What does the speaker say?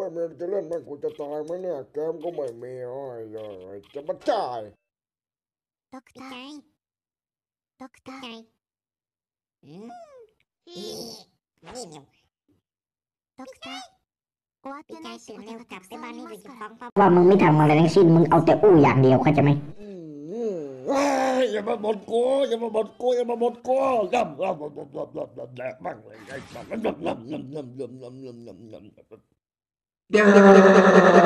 ไม่มีจะเล่นแมกูจะตายไหมเนี่ยแกมก็ไม่มีอ้อยเลยจะมาจ่ายด็อกเตอร์ด็อกเตอร์ืมมาดเนี่ย็อกเตอร์ี่ายกไปายว่ามึงไม่ทำอะไรทั้งสิ้นมึงเอาแต่อู้อย่างเดียวเข้าใจไหมอย่ามาบ่นกูอย่ามาบ่นกูอย่ามาบ่นกูย่ำย่ำย่ำย่ำย่ำย่ำย่ำบ่ำงเลยย่ำย่ำย่ำย่ำย่ำย่ำย่ำย่ำย่ำย่ำย่ำでもでもでもでもでも。